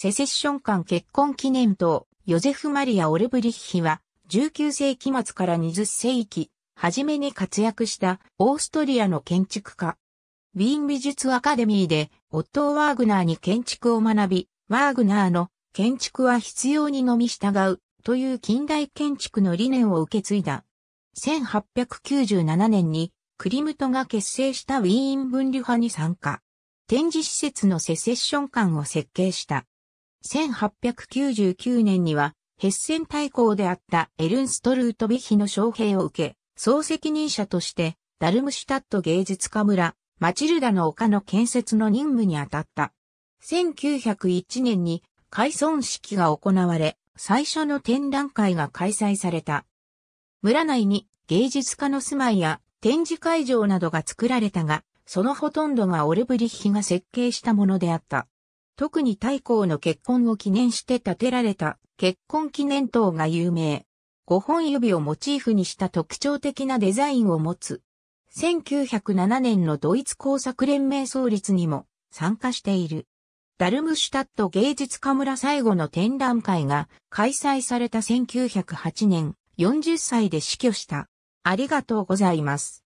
セセッション間結婚記念塔、ヨゼフ・マリア・オルブリッヒは、19世紀末から20世紀、初めに活躍したオーストリアの建築家。ウィーン美術アカデミーで、オットー・ワーグナーに建築を学び、ワーグナーの建築は必要にのみ従うという近代建築の理念を受け継いだ。1897年にクリムトが結成したウィーン分離派に参加。展示施設のセセッション館を設計した。1899年には、ヘッセン大公であったエルンストルートビヒの招聘を受け、総責任者として、ダルムシュタット芸術家村、マチルダの丘の建設の任務に当たった。1901年に、開村式が行われ、最初の展覧会が開催された。村内に芸術家の住まいや展示会場などが作られたが、そのほとんどがオルブリッヒが設計したものであった。特に太閤の結婚を記念して建てられた結婚記念塔が有名。五本指をモチーフにした特徴的なデザインを持つ。1907年のドイツ工作連盟創立にも参加している。ダルムシュタット芸術家村最後の展覧会が開催された1908年40歳で死去した。ありがとうございます。